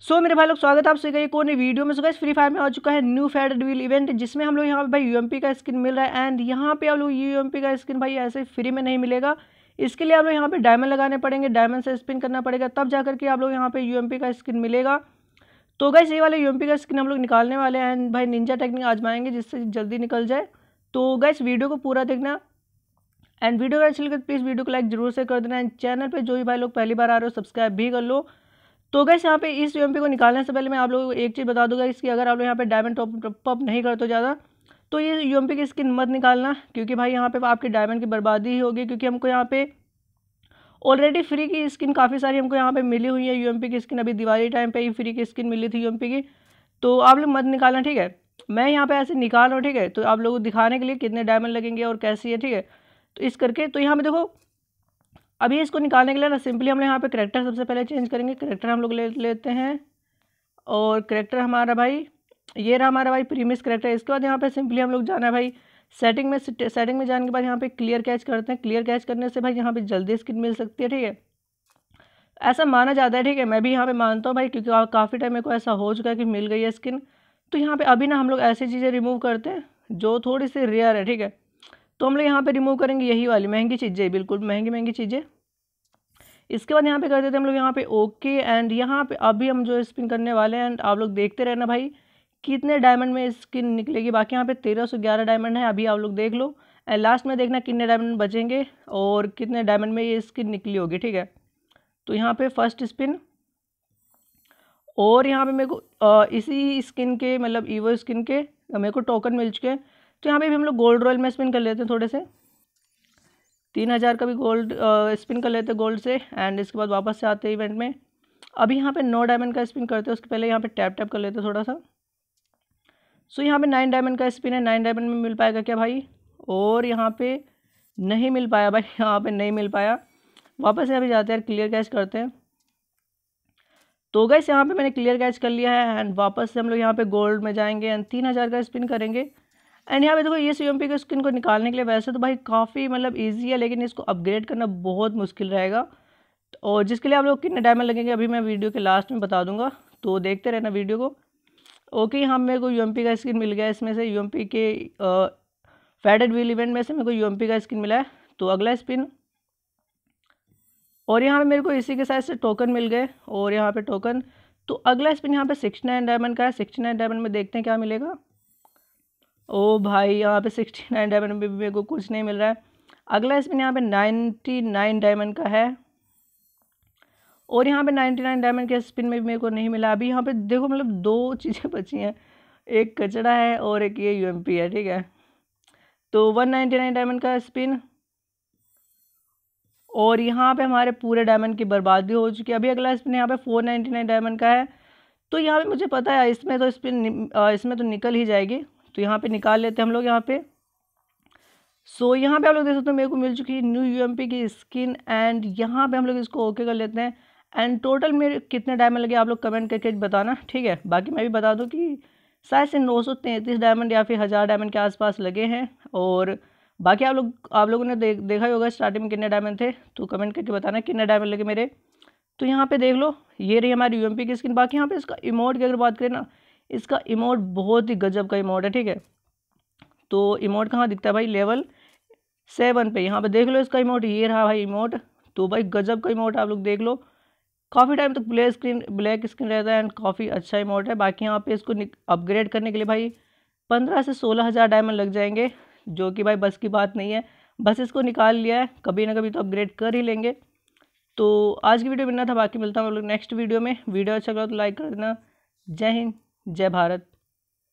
सो so, मेरे भाई लोग स्वागत है आप सभी एक और वीडियो में सो गाइस फ्री फायर में आ चुका है न्यू फेड डील इवेंट जिसमें हम लोग यहाँ पे भाई यूएमपी का स्किन मिल रहा है एंड यहाँ पे आप लोग यूएमपी का स्किन भाई ऐसे फ्री में नहीं मिलेगा इसके लिए आप लोग यहाँ पे डायमंड लगाने पड़ेंगे डायमंड से स्पिन करना पड़ेगा तब जा करके आप लोग यहाँ पे यू का स्किन मिलेगा तो गाइस ये वाले यूएमपी का स्किन हम लोग निकालने वाले हैं एंड भाई निंजा टेक्निक आजमाएंगे जिससे जल्दी निकल जाए तो गाइस वीडियो को पूरा देखना एंड वीडियो अगर अच्छी लगे प्लीज़ तो वीडियो को लाइक जरूर से कर देना एंड चैनल पर जो भी भाई लोग पहली बार आ रहे हो सब्सक्राइब भी कर लो तो अगर यहाँ पे इस यूएमपी को निकालने से पहले मैं आप लोगों को एक चीज़ बता दूंगा इसकी अगर आप लोग यहाँ पे डायमंड टॉप नहीं करते ज़्यादा तो ये यूएमपी की स्किन मत निकालना क्योंकि भाई यहाँ पे आपके डायमंड की बर्बादी ही होगी क्योंकि हमको यहाँ पे ऑलरेडी फ्री की स्किन काफ़ी सारी हमको यहाँ पर मिली हुई है यू की स्किन अभी दिवाली टाइम पर ही फ्री की स्किन मिली थी यू की तो आप लोग मत निकालना ठीक है मैं यहाँ पर ऐसे निकाल रहा हूँ ठीक है तो आप लोगों को दिखाने के लिए कितने डायमंड लगेंगे और कैसी है ठीक है तो इस करके तो यहाँ पर देखो अभी इसको निकालने के लिए ना सिंपली हम लोग यहाँ पे करेक्टर सबसे पहले चेंज करेंगे करेक्टर हम लोग ले लेते हैं और करेक्टर हमारा भाई ये रहा हमारा भाई प्रीमियस करेक्टर इसके बाद यहाँ पे सिंपली हम लोग जाना है भाई सेटिंग में सेटिंग में जाने के बाद यहाँ पे क्लियर कैच करते हैं क्लियर कैच करने से भाई यहाँ पे जल्दी स्किन मिल सकती है ठीक है ऐसा माना जाता है ठीक है मैं भी यहाँ पे मानता हूँ भाई क्योंकि काफ़ी टाइम मेरे को ऐसा हो चुका है कि मिल गई है स्किन तो यहाँ पे अभी ना हम लोग ऐसी चीज़ें रिमूव करते हैं जो थोड़ी सी रेयर है ठीक है तो हम लोग यहाँ पे रिमूव करेंगे यही वाली महंगी चीज़ें बिल्कुल महंगी महंगी चीज़ें इसके बाद यहाँ पे कर देते हैं हम लोग यहाँ पे ओके एंड यहाँ पे अभी हम जो स्पिन करने वाले हैं एंड आप लोग देखते रहना भाई कितने डायमंड में स्किन निकलेगी बाकी यहाँ पे तेरह सौ ग्यारह डायमंड है अभी आप लोग देख लो एंड लास्ट में देखना कितने डायमंड बचेंगे और कितने डायमंड में ये स्किन निकली होगी ठीक है तो यहाँ पे फर्स्ट स्पिन और यहाँ पर मेरे को इसी स्किन के मतलब ईवो स्किन के मेरे को टोकन मिल चुके हैं तो यहाँ पर भी हम लोग गोल्ड रॉयल में स्पिन कर लेते हैं थोड़े से तीन हज़ार का भी गोल्ड स्पिन कर लेते गोल्ड से एंड इसके बाद वापस से आते इवेंट में अभी यहाँ पे नौ डायमंड का स्पिन करते हैं उसके पहले यहाँ पे टैप टैप कर लेते थोड़ा सा सो यहाँ पे नाइन डायमंड का स्पिन है नाइन डायमंड में मिल पाएगा क्या भाई और यहाँ पे नहीं मिल पाया भाई यहाँ पे नहीं मिल पाया वापस यहाँ पर जाते हैं क्लियर कैच करते हैं तो गैस यहाँ पर मैंने क्लियर कैच कर लिया है एंड वापस से हम लोग यहाँ पर गोल्ड में जाएंगे एंड तीन हज़ार का स्पिन करेंगे एंड यहाँ पे देखो ये सी एम पी के स्किन को निकालने के लिए वैसे तो भाई काफ़ी मतलब ईजी है लेकिन इसको अपग्रेड करना बहुत मुश्किल रहेगा और जिसके लिए आप लोग कितने डायमंड लगेंगे अभी मैं वीडियो के लास्ट में बता दूंगा तो देखते रहना वीडियो को ओके यहाँ मेरे को यू का स्किन मिल गया इसमें से यू के फेडेड व्हील इवेंट में से मेरे को यू का स्किन मिला है तो अगला स्पिन और यहाँ पे मेरे को इसी के साथ से टोकन मिल गए और यहाँ पे टोकन तो अगला स्पिन यहाँ पे सिक्सटी नाइन डायमंड का है सिक्सटी नाइन डायमंड में देखते हैं क्या मिलेगा ओ भाई यहाँ पे सिक्सटी नाइन डायमंड भी मेरे को कुछ नहीं मिल रहा है अगला स्पिन यहाँ पे नाइन्टी नाइन डायमंड का है और यहाँ पे नाइन्टी नाइन डायमंड के स्पिन में भी मेरे को नहीं मिला अभी यहाँ पे देखो मतलब दो चीज़ें बची हैं एक कचड़ा है और एक ये यू है ठीक है तो वन नाइन्टी नाइन डायमंड का स्पिन और यहाँ पे हमारे पूरे डायमंड की बर्बादी हो चुकी है अभी अगला स्पिन यहाँ पे फोर नाइन्टी नाइन डायमंड का है तो यहाँ पे मुझे पता है इसमें तो स्पिन इसमें तो निकल ही जाएगी तो यहाँ पे निकाल लेते हैं हम लोग यहाँ पे सो so, यहाँ पे आप लोग देख सकते हो मेरे को मिल चुकी है न्यू यूएमपी की स्किन एंड यहाँ पे हम लोग इसको ओके कर लेते हैं एंड टोटल मेरे कितने डायमंड लगे आप लोग कमेंट करके बताना ठीक है बाकी मैं भी बता दूँ कि शायद से नौ सौ तैंतीस डायमंड या फिर हज़ार डायमंड के आसपास लगे हैं और बाकी आप लोग आप लोगों ने दे, देखा ही होगा स्टार्टिंग में कितने डायमंड थे तो कमेंट करके बताना कितने डायमंड लगे मेरे तो यहाँ पे देख लो ये रही हमारी यूएमपी की स्किन बाकी यहाँ पे इसका इमोट की अगर बात करें ना इसका इमोट बहुत ही गजब का इमोट है ठीक है तो इमोट कहाँ दिखता है भाई लेवल सेवन पे यहाँ पे देख लो इसका इमोट ये रहा भाई इमोट तो भाई गजब का इमोट आप लोग देख लो काफ़ी टाइम तक ब्लैक स्क्रीन ब्लैक स्क्रीन रहता है एंड काफ़ी अच्छा इमोट है बाकी यहाँ पे इसको अपग्रेड करने के लिए भाई पंद्रह से सोलह हज़ार डायमंड लग जाएंगे जो कि भाई बस की बात नहीं है बस इसको निकाल लिया है कभी ना कभी तो अपग्रेड कर ही लेंगे तो आज की वीडियो में ना था बाकी मिलता हूँ हम लोग नेक्स्ट वीडियो में वीडियो अच्छा लगा तो लाइक कर देना जय हिंद जय भारत